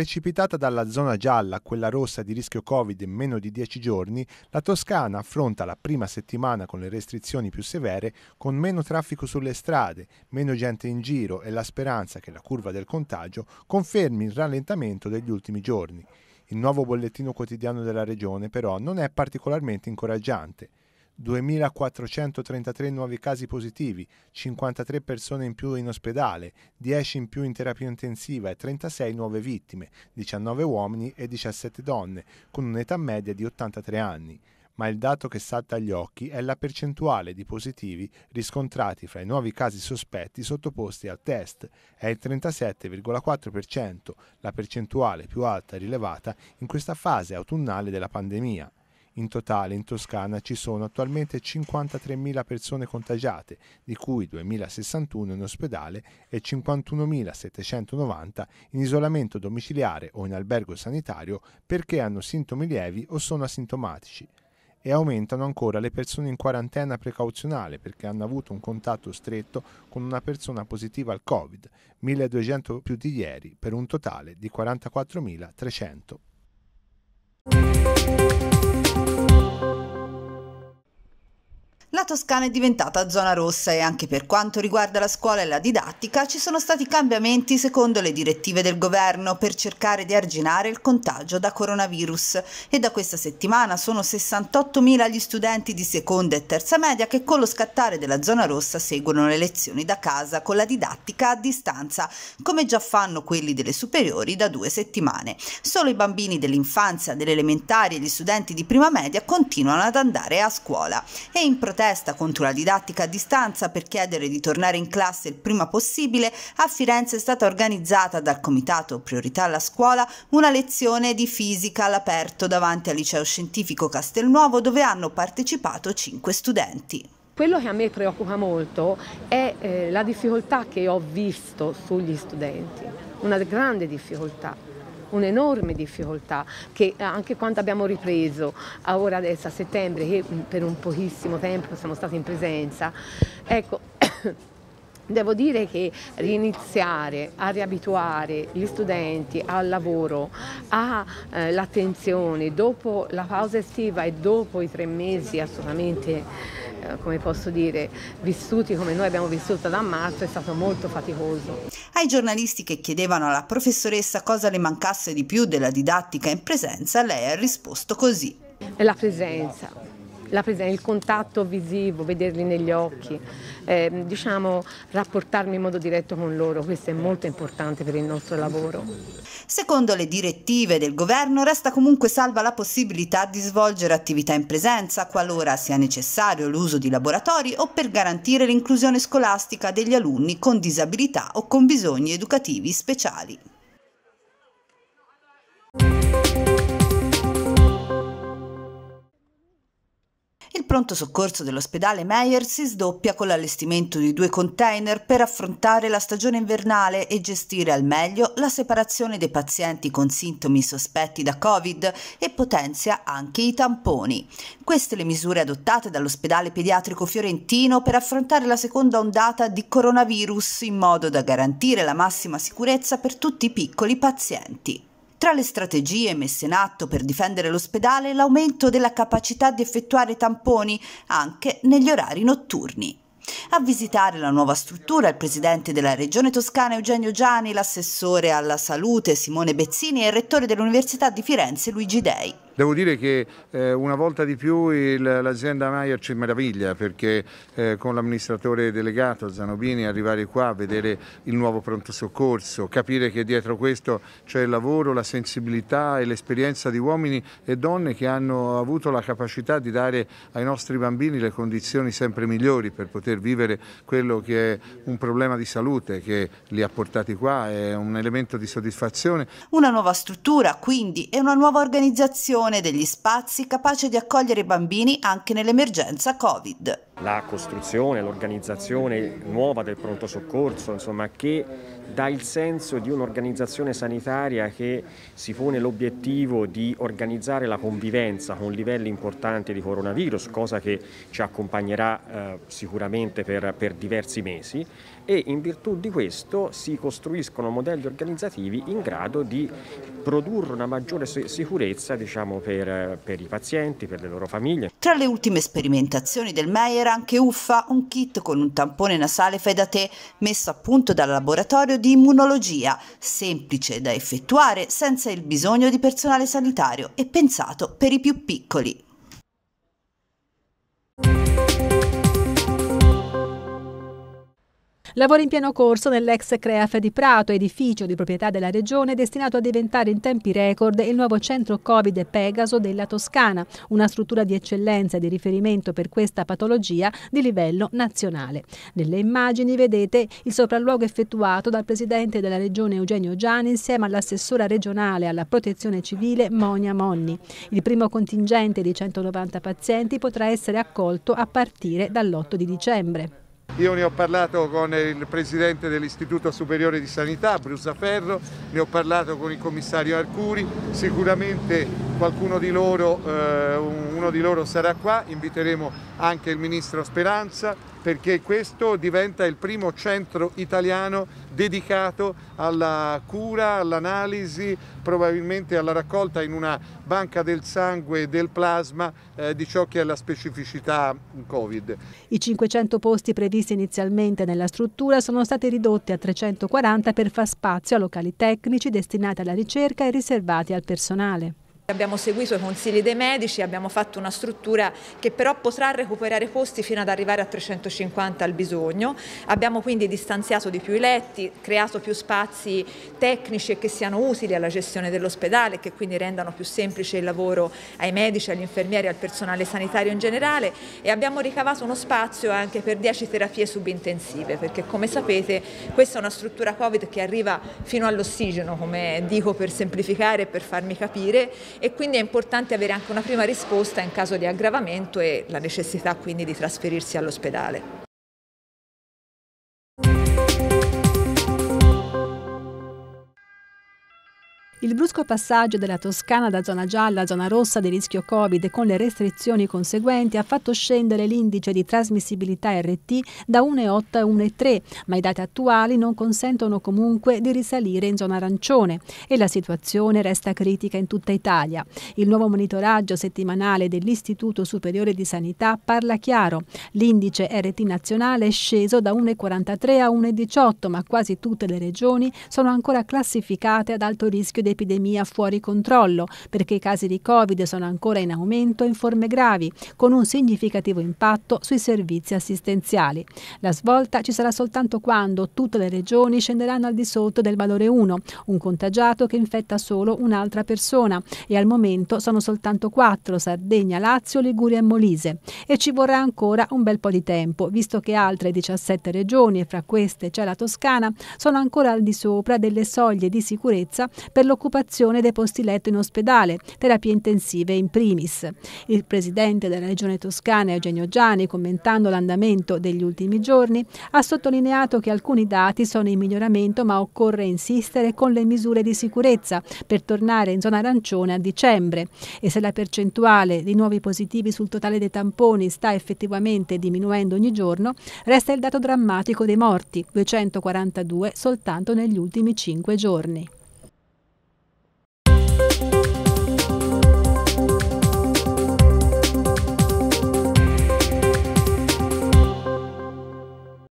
precipitata dalla zona gialla a quella rossa di rischio Covid in meno di 10 giorni, la Toscana affronta la prima settimana con le restrizioni più severe, con meno traffico sulle strade, meno gente in giro e la speranza che la curva del contagio confermi il rallentamento degli ultimi giorni. Il nuovo bollettino quotidiano della regione però non è particolarmente incoraggiante. 2.433 nuovi casi positivi, 53 persone in più in ospedale, 10 in più in terapia intensiva e 36 nuove vittime, 19 uomini e 17 donne, con un'età media di 83 anni ma il dato che salta agli occhi è la percentuale di positivi riscontrati fra i nuovi casi sospetti sottoposti al test, è il 37,4%, la percentuale più alta rilevata in questa fase autunnale della pandemia. In totale in Toscana ci sono attualmente 53.000 persone contagiate, di cui 2.061 in ospedale e 51.790 in isolamento domiciliare o in albergo sanitario perché hanno sintomi lievi o sono asintomatici e aumentano ancora le persone in quarantena precauzionale perché hanno avuto un contatto stretto con una persona positiva al Covid, 1200 più di ieri, per un totale di 44.300. Toscana è diventata zona rossa e anche per quanto riguarda la scuola e la didattica ci sono stati cambiamenti secondo le direttive del governo per cercare di arginare il contagio da coronavirus e da questa settimana sono 68.000 gli studenti di seconda e terza media che con lo scattare della zona rossa seguono le lezioni da casa con la didattica a distanza, come già fanno quelli delle superiori da due settimane. Solo i bambini dell'infanzia, dell'elementare e gli studenti di prima media continuano ad andare a scuola e in protesta protesta contro la didattica a distanza per chiedere di tornare in classe il prima possibile, a Firenze è stata organizzata dal Comitato Priorità alla Scuola una lezione di fisica all'aperto davanti al Liceo Scientifico Castelnuovo dove hanno partecipato cinque studenti. Quello che a me preoccupa molto è eh, la difficoltà che ho visto sugli studenti, una grande difficoltà un'enorme difficoltà che eh, anche quando abbiamo ripreso, a ora adesso a settembre, che mm, per un pochissimo tempo siamo stati in presenza, ecco... Devo dire che riniziare a riabituare gli studenti al lavoro, all'attenzione eh, dopo la pausa estiva e dopo i tre mesi assolutamente eh, come posso dire, vissuti come noi abbiamo vissuto da marzo è stato molto faticoso. Ai giornalisti che chiedevano alla professoressa cosa le mancasse di più della didattica in presenza, lei ha risposto così. La presenza, presenza, il contatto visivo, vederli negli occhi, eh, diciamo, rapportarmi in modo diretto con loro, questo è molto importante per il nostro lavoro. Secondo le direttive del governo resta comunque salva la possibilità di svolgere attività in presenza qualora sia necessario l'uso di laboratori o per garantire l'inclusione scolastica degli alunni con disabilità o con bisogni educativi speciali. pronto soccorso dell'ospedale Meyer si sdoppia con l'allestimento di due container per affrontare la stagione invernale e gestire al meglio la separazione dei pazienti con sintomi sospetti da Covid e potenzia anche i tamponi. Queste le misure adottate dall'ospedale pediatrico fiorentino per affrontare la seconda ondata di coronavirus in modo da garantire la massima sicurezza per tutti i piccoli pazienti. Tra le strategie messe in atto per difendere l'ospedale l'aumento della capacità di effettuare tamponi anche negli orari notturni. A visitare la nuova struttura il presidente della Regione Toscana Eugenio Giani, l'assessore alla salute Simone Bezzini e il rettore dell'Università di Firenze Luigi Dei. Devo dire che eh, una volta di più l'azienda Maier ci meraviglia perché eh, con l'amministratore delegato Zanobini arrivare qua a vedere il nuovo pronto soccorso, capire che dietro questo c'è il lavoro, la sensibilità e l'esperienza di uomini e donne che hanno avuto la capacità di dare ai nostri bambini le condizioni sempre migliori per poter vivere quello che è un problema di salute che li ha portati qua, è un elemento di soddisfazione. Una nuova struttura quindi e una nuova organizzazione gestione degli spazi capace di accogliere i bambini anche nell'emergenza Covid la costruzione, l'organizzazione nuova del pronto soccorso, insomma, che dà il senso di un'organizzazione sanitaria che si pone l'obiettivo di organizzare la convivenza con livelli importanti di coronavirus, cosa che ci accompagnerà eh, sicuramente per, per diversi mesi e in virtù di questo si costruiscono modelli organizzativi in grado di produrre una maggiore sicurezza diciamo, per, per i pazienti, per le loro famiglie. Tra le ultime sperimentazioni del Meier Sarà anche uffa un kit con un tampone nasale fai da te messo a punto dal laboratorio di immunologia, semplice da effettuare senza il bisogno di personale sanitario e pensato per i più piccoli. Lavori in pieno corso nell'ex CREAF di Prato, edificio di proprietà della regione destinato a diventare in tempi record il nuovo centro Covid Pegaso della Toscana, una struttura di eccellenza e di riferimento per questa patologia di livello nazionale. Nelle immagini vedete il sopralluogo effettuato dal presidente della regione Eugenio Gianni insieme all'assessora regionale alla protezione civile Monia Monni. Il primo contingente di 190 pazienti potrà essere accolto a partire dall'8 di dicembre. Io ne ho parlato con il presidente dell'Istituto Superiore di Sanità, Brusaferro, ne ho parlato con il commissario Arcuri, sicuramente qualcuno di loro, eh, uno di loro sarà qua, inviteremo anche il ministro Speranza, perché questo diventa il primo centro italiano dedicato alla cura, all'analisi, probabilmente alla raccolta in una banca del sangue e del plasma eh, di ciò che è la specificità Covid. I 500 posti previsti inizialmente nella struttura sono stati ridotti a 340 per far spazio a locali tecnici destinati alla ricerca e riservati al personale. Abbiamo seguito i consigli dei medici, abbiamo fatto una struttura che però potrà recuperare posti fino ad arrivare a 350 al bisogno, abbiamo quindi distanziato di più i letti, creato più spazi tecnici e che siano utili alla gestione dell'ospedale, che quindi rendano più semplice il lavoro ai medici, agli infermieri, al personale sanitario in generale e abbiamo ricavato uno spazio anche per 10 terapie subintensive, perché come sapete questa è una struttura Covid che arriva fino all'ossigeno, come dico per semplificare e per farmi capire e quindi è importante avere anche una prima risposta in caso di aggravamento e la necessità quindi di trasferirsi all'ospedale. Il brusco passaggio della Toscana da zona gialla a zona rossa di rischio Covid e con le restrizioni conseguenti ha fatto scendere l'indice di trasmissibilità RT da 1,8 a 1,3, ma i dati attuali non consentono comunque di risalire in zona arancione e la situazione resta critica in tutta Italia. Il nuovo monitoraggio settimanale dell'Istituto Superiore di Sanità parla chiaro. L'indice RT nazionale è sceso da 1,43 a 1,18, ma quasi tutte le regioni sono ancora classificate ad alto rischio di l'epidemia fuori controllo, perché i casi di Covid sono ancora in aumento in forme gravi, con un significativo impatto sui servizi assistenziali. La svolta ci sarà soltanto quando tutte le regioni scenderanno al di sotto del valore 1, un contagiato che infetta solo un'altra persona e al momento sono soltanto 4 Sardegna, Lazio, Liguria e Molise e ci vorrà ancora un bel po' di tempo, visto che altre 17 regioni e fra queste c'è la Toscana sono ancora al di sopra delle soglie di sicurezza per lo occupazione dei posti letto in ospedale, terapie intensive in primis. Il presidente della Regione Toscana, Eugenio Gianni, commentando l'andamento degli ultimi giorni, ha sottolineato che alcuni dati sono in miglioramento ma occorre insistere con le misure di sicurezza per tornare in zona arancione a dicembre e se la percentuale di nuovi positivi sul totale dei tamponi sta effettivamente diminuendo ogni giorno, resta il dato drammatico dei morti, 242 soltanto negli ultimi cinque giorni.